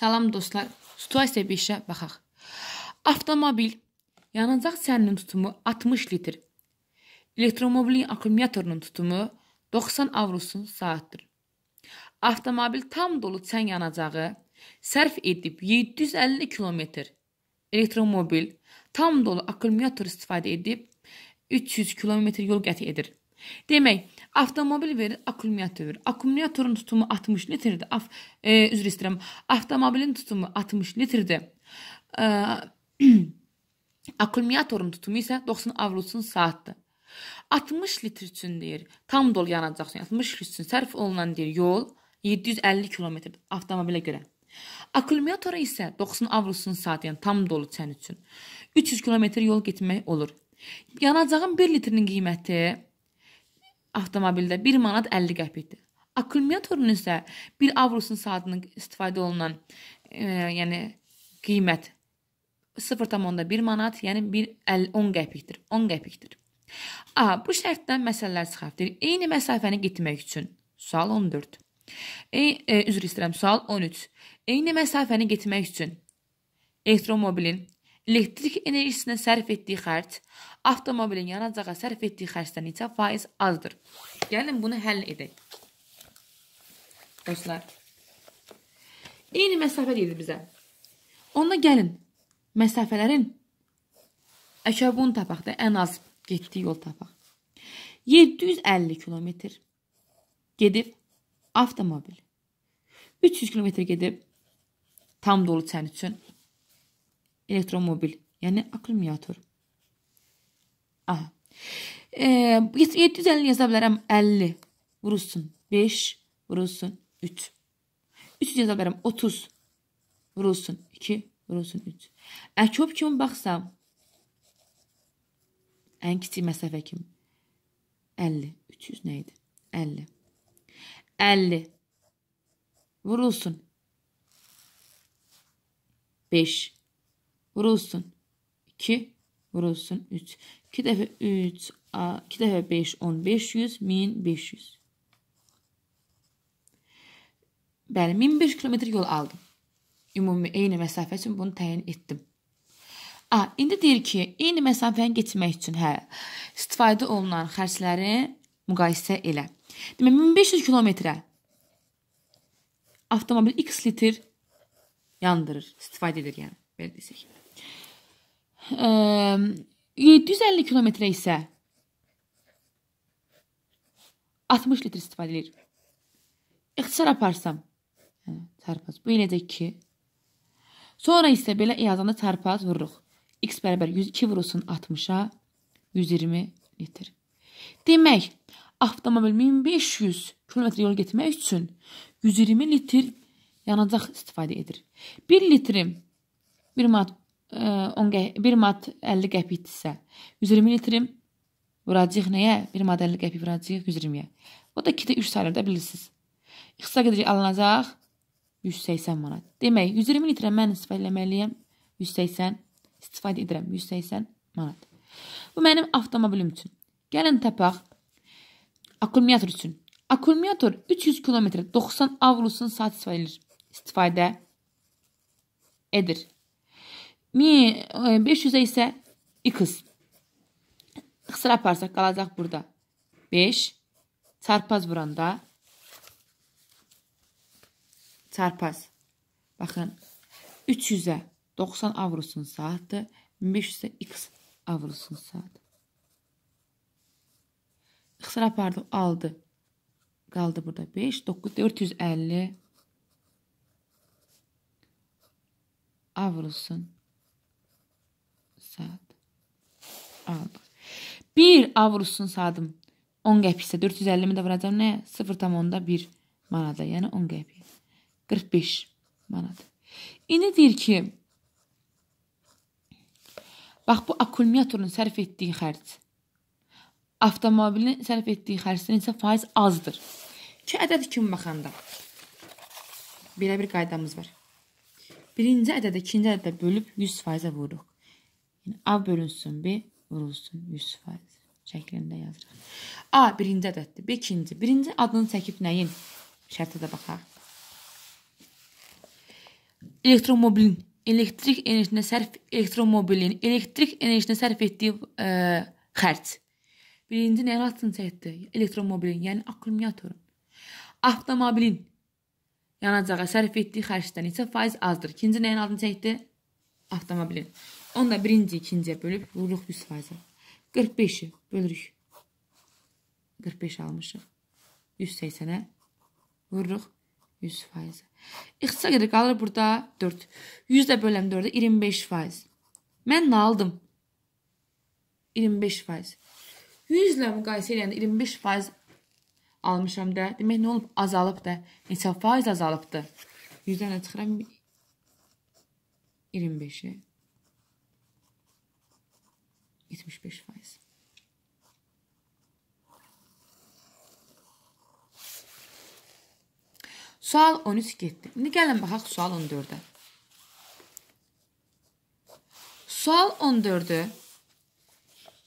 Salam dostlar. Situasiya bir işə baxaq. Avtomobil yanacaq sərinin tutumu 60 litr. Elektromobilin akkumulyatorunun tutumu 90 avrosun saatdır. Avtomobil tam dolu çən yanacağı sərf edib 750 kilometr. Elektromobil tam dolu akkumulyator istifadə edib 300 kilometr yol qət edir. Demək, Avtomobil verir, akkumulyator verir. Akkumulyatorun tutumu 60 litrdir. Af, e, üzr istəyirəm. Avtomobilin tutumu 60 litrdir. E, akkumulyatorun tutumu isə 90 avrosun saatdır. 60 litr üçün deyir, tam dol yanacaqsan. 60 litr üçün sərf olunan deyir yol 750 kilometrdir avtomobilə görə. Akkumulyatora isə 90 avrosun saat, yəni tam dolu çən üçün 300 kilometr yol getmək olur. Yanacağın 1 litrinin qiyməti avtomobildə 1 manat 50 qəpikdir. Akkumulyatorun isə 1 avrosun saatının istifadə olunan, e, yəni qiymət 0.1 manat, yəni 1 10 qəpikdir. 10 qəpikdir. A. Bu şərtdən məsələlər çıxartdır. Eyni məsafəni getmək üçün. Sual 14. Ey, e, üzr istəyirəm, sual 13. Eyni məsafəni getmək üçün elektromobilin elektrik enerjisinə sərf etdiyi xərc avtomobilin yanacağa sərf etdiyi xərcdən neçə faiz azdır? Gəlin bunu həll edək. Dostlar, eyni məsafə deyilir bizə. Onda gəlin məsafələrin əşəbunu tapaq da ən az getdiyi yol tapaq. 750 kilometr gedib avtomobil. 300 kilometr gedib tam dolu çən üçün elektromobil, yəni akkumulyator. Aha. E, 750 yaza bilərəm 50 vurulsun 5 vurulsun 3. 300 yaza bilərəm 30 vurulsun 2 vurulsun 3. Əkop kimi baxsam ən kiçik məsafə kimi 50 300 nə idi? 50 50 vurulsun 5 vurulsun. 2 vurulsun 3. 2 dəfə 3, 2 dəfə 5, 10, 500, 1500. Bəli, 1005 kilometr yol aldım. Ümumi eyni məsafə üçün bunu təyin etdim. A, indi deyir ki, eyni məsafəni getmək üçün hə, istifadə olunan xərcləri müqayisə elə. Demək 1500 kilometrə avtomobil x litr yandırır, istifadə edir yəni, belə desək. 750 kilometrə isə 60 litr istifadə edir. İxtisar aparsam, hə, yəni tərpaz. Bu eləcək 2. Sonra isə belə yazanda tərpaz vururuq. X bərabər 102 vurulsun 60-a 120 litr. Demək, avtomobil 1500 kilometr yol getmək üçün 120 litr yanacaq istifadə edir. 1 litri 1 manat 1 mat 50 qəpikdirsə, 120 litrim vuracağıq nəyə? 1 mat 50 qəpik vuracağıq 120-yə. O da 2-də 3 sayılır da bilirsiniz. İxtisar edirik alınacaq 180 manat. Demək, 120 litrə mən istifadə eləməliyəm 180, istifadə edirəm 180 manat. Bu mənim avtomobilim üçün. Gəlin tapaq akkumulyator üçün. Akkumulyator 300 kilometrə 90 avlusun saat istifadə edir. İstifadə edir. 500-ə isə x xısra aparsaq qalacaq burada. 5 çarpaz vuranda çarpaz. Baxın 300-ə 90 avrosun saatdır. 1500-ə x avrosun saatdır. Xısra apardıq, aldı. Qaldı burada 5, 9, 450 avrosun saat. Aldı. 1 avrusun saatım 10 qəpiksə 450-mi də vuracam nəyə? 0,1 manata, yəni 10 qəpik. 45 manat. İndi deyir ki, bax bu akkumulyatorun sərf etdiyi xərc avtomobilin sərf etdiyi xərcdən isə faiz azdır. 2 ədəd kimi baxanda belə bir qaydamız var. Birinci ədədə ikinci ədədə bölüb 100%-ə vururuq. A bölünsün B vurulsun 100% şəklində yazırıq. A birinci ədəddir, B ikinci. Birinci adını çəkib nəyin? Şərtə də baxaq. Elektromobilin elektrik enerjisinə sərf elektromobilin elektrik enerjisinə sərf etdiyi ə, e, xərc. Birinci nəyin adını çəkdi? Elektromobilin, yəni akkumulyatorun. Avtomobilin yanacağa sərf etdiyi xərcdən neçə faiz azdır? İkinci nəyin adını çəkdi? Avtomobilin. Onu da birinci, ikinciyə bölüb vururuq 100%-ə. 45-i bölürük. 45 almışıq. 180-ə vururuq 100%-ə. İxtisar qədər qalır burada 4. 100 də böləm 4-ə 25%. Mən nə aldım? 25%. 100 ilə müqayisə edəndə 25% almışam da. Demək nə olub? Azalıb da. Neçə faiz azalıbdı? 100-dən çıxıram 25-i. 75 faz. Sual 13 getdi. İndi gəlin baxaq sual 14-ə. Sual 14-ü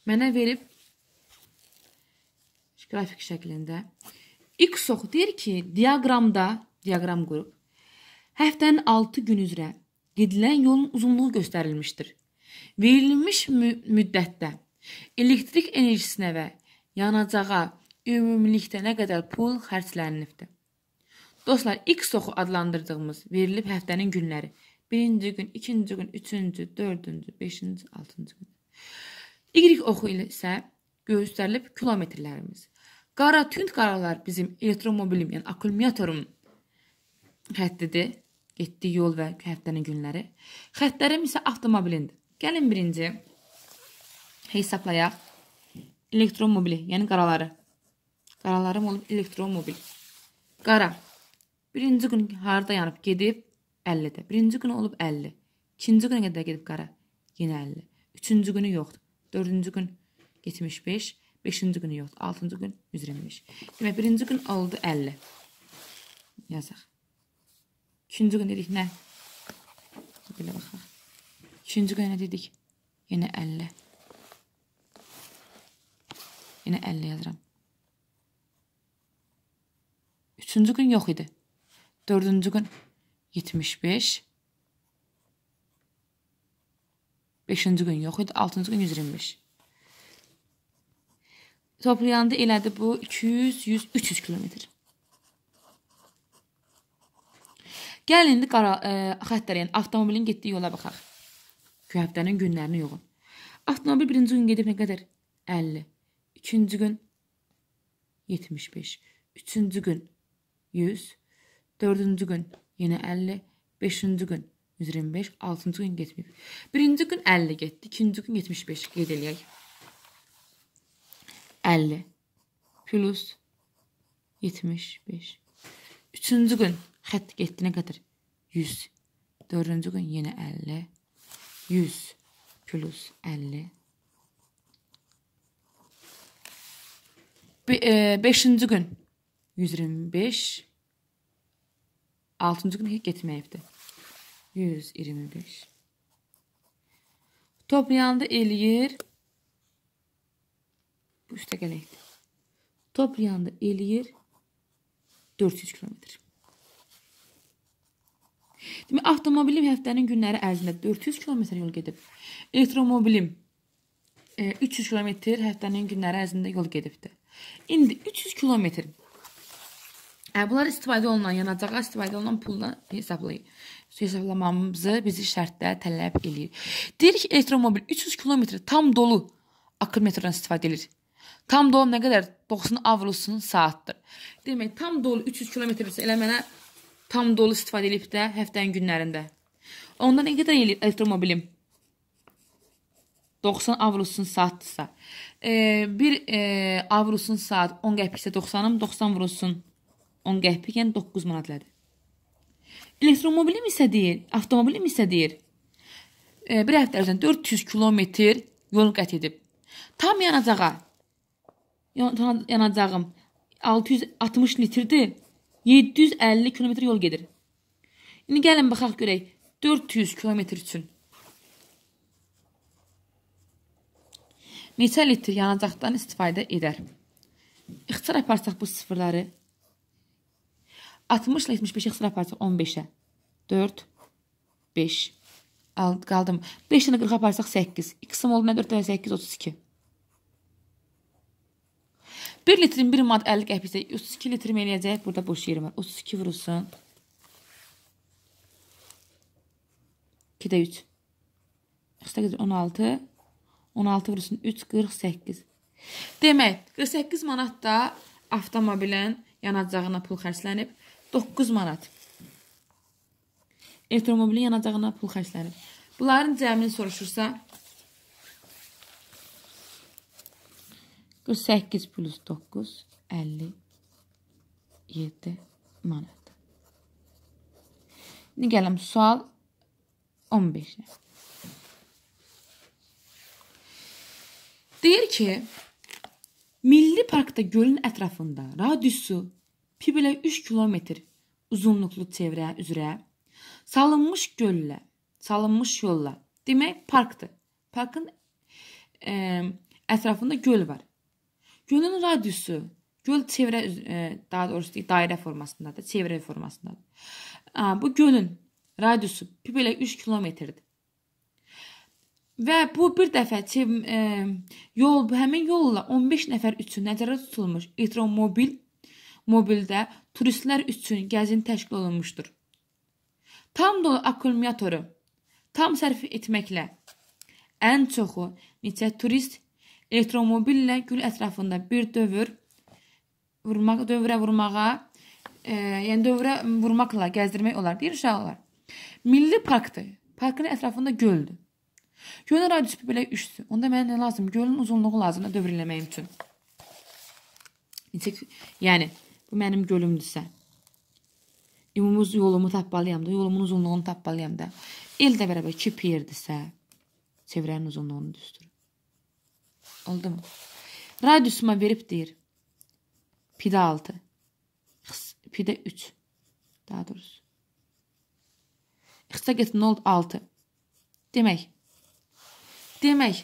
mənə verib qrafik şəklində x oxu deyir ki, diaqramda diaqram qurub həftənin 6 gün üzrə gedilən yolun uzunluğu göstərilmişdir. Verilmiş mü müddətdə elektrik enerjisinə və yanacağa ümumilikdə nə qədər pul xərclənilibdir? Dostlar, X oxu adlandırdığımız verilib həftənin günləri. 1-ci gün, 2-ci gün, 3-cü, 4-cü, 5-ci, 6-cı gün. Y oxu ilə isə göstərilib kilometrlərimiz. Qara tünd qaralar bizim elektromobilim, yəni akkumulyatorun xəttidir, getdiyi yol və həftənin günləri. Xəttlərim isə avtomobilindir. Gəlin birinci hesablayaq. Elektromobili, yəni qaraları. Qaralarım olub elektromobil. Qara. Birinci gün harda yanıb gedib 50-də. Birinci gün olub 50. İkinci günə qədər gedib qara. Yenə 50. Üçüncü günü yoxdur. Dördüncü gün 75. Beşinci günü yoxdur. Altıncı gün 125. Demək, birinci gün oldu 50. Yazaq. İkinci gün dedik nə? Belə baxaq. İkinci qoya nə dedik? Yenə 50. Yenə 50 yazıram. Üçüncü gün yox idi. Dördüncü gün 75. Beşinci gün yox idi. Altıncı gün 125. Toplayanda elədi bu 200, 100, 300 kilometr. Gəlin indi qara, ə, e, xəttlər, yəni avtomobilin getdiyi yola baxaq. Köhəftənin günlərini yoğun. Avtomobil birinci gün gedib nə qədər? 50. İkinci gün 75. Üçüncü gün 100. Dördüncü gün yenə 50. Beşinci gün 125. Altıncı gün getməyib. Birinci gün 50 getdi. İkinci gün 75. Qeyd eləyək. 50 plus 75. Üçüncü gün xətt getdi nə qədər? 100. Dördüncü gün yenə 50. 100 plus 50. 5-ci e, gün 125 6-cı gün getməyibdi. 125 Toplayanda eləyir bu üstə gələkdir. Toplayanda eləyir 400 kilometre. Demək, avtomobilim həftənin günləri ərzində 400 kilometr yol gedib. Elektromobilim 300 e, kilometr həftənin günləri ərzində yol gedibdi. İndi 300 kilometr Bunlar istifadə olunan, yanacağa istifadə olunan pulla hesablayır. Hesablamamızı bizi şərtdə tələb eləyir. Deyir ki, elektromobil 300 kilometr tam dolu akkumulyatordan istifadə edir. Tam dolu nə qədər 90 avrosunun saatdır. Demək, tam dolu 300 kilometr isə elə mənə tam dolu istifadə edib də həftənin günlərində. Ondan nə qədər elektromobilim 90 avrosun saatdırsa, e, 1 e, avrosun saat 10 qəpiksə 90-ım, 90 avrosun 10 qəpik, yəni 9 manatlədir. Elektromobilim isə deyir, avtomobilim isə deyir, e, bir həftə ərzində 400 kilometr yol qət edib. Tam yanacağa, yanacağım 660 litrdir. 750 kilometr yol gedir. İndi gəlin baxaq görək 400 kilometr üçün neçə litr yanacaqdan istifadə edər? İxtisar aparsaq bu sıfırları 60 ilə 75 ixtisar aparsaq 15-ə 4 5 aldı qaldım. 5 ilə 40 aparsaq 8. 2 sım oldu nə 4 dəfə 8 32. 1 litrin 1 manat 50 qəpiksə 32 litrim eləyəcək. Burada boş yerim var. 32 vurulsun. 2 də 3. 48, 16. 16 vurulsun. 3, 48. Demək, 48 manat da avtomobilin yanacağına pul xərclənib. 9 manat. Elektromobilin yanacağına pul xərclənib. Bunların cəmini soruşursa, 48 plus 9 57 manat. İndi gələm sual 15-ə. Deyir ki, Milli parkda gölün ətrafında radiusu pi belə 3 kilometr uzunluqlu çevrə üzrə salınmış göllə, salınmış yolla. Demək parkdır. Parkın ə, ətrafında göl var. Gölün radiusu, göl çevrə e, daha doğrusu dairə formasındadır, çevrə formasındadır. Bu gölün radiusu belə 3 kilometrdir. Və bu bir dəfə çev e, yol həmin yolla 15 nəfər üçün nəzərdə tutulmuş elektromobil mobildə turistlər üçün gəzin təşkil olunmuşdur. Tam dolu akkumulatoru tam sərf etməklə ən çoxu neçə turist Elektromobillə gül ətrafında bir dövr vurmaq, dövrə vurmağa, e, yəni dövrə vurmaqla gəzdirmək olar, deyir uşaqlar. Milli parkdır. Parkın ətrafında göldür. Gölün radiusu belə 3-dür. Onda mənə nə lazım? Gölün uzunluğu lazımdır dövr eləmək üçün. Neçə, yəni bu mənim gölümdürsə. Ümumuz yolumu tapmalıyam da, yolumun uzunluğunu tapmalıyam da. El də bərabər 2 pirdirsə, çevrənin uzunluğunu düzdür. Aldım. Radiusuma verib deyir. Pidə 6. Pidə 3. Daha doğrusu. İxtisaqət nol 6. Demək. Demək,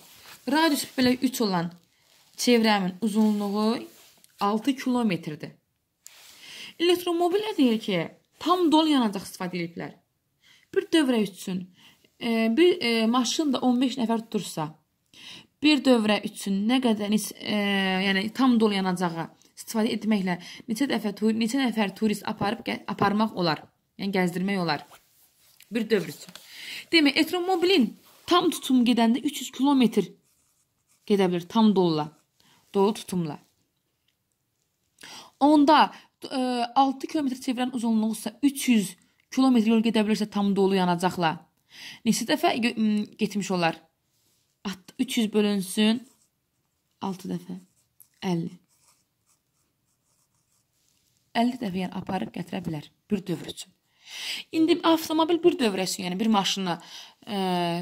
radius belə 3 olan çevrəmin uzunluğu 6 kilometrdir. Elektromobillər deyir ki, tam dol yanacaq istifadə ediblər. Bir dövrə üçün e, bir e, maşın da 15 nəfər tutursa, bir dövrə üçün nə qədər e, yəni tam dolanacağa istifadə etməklə neçə dəfə neçə nəfər turist aparıb aparmaq olar? Yəni gəzdirmək olar. Bir dövr üçün. Demək, elektromobilin tam tutum gedəndə 300 kilometr gedə bilər tam dolulla. Dolu tutumla. Onda e, 6 kilometr çevirən uzunluğu isə 300 kilometr yol gedə bilirsə tam dolu yanacaqla. Neçə dəfə getmiş olar? 300 bölünsün 6 dəfə 50. 50 dəfə yəni aparıb gətirə bilər bir dövr üçün. İndi avtomobil bir dövrə üçün, yəni bir maşına ə, e,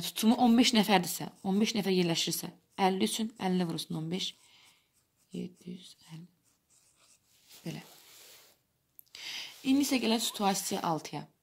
tutumu 15 nəfərdirsə, 15 nəfər yerləşirsə, 50 üçün 50 vurulsun 15 750. Belə. İndi isə gələk situasiya 6-ya.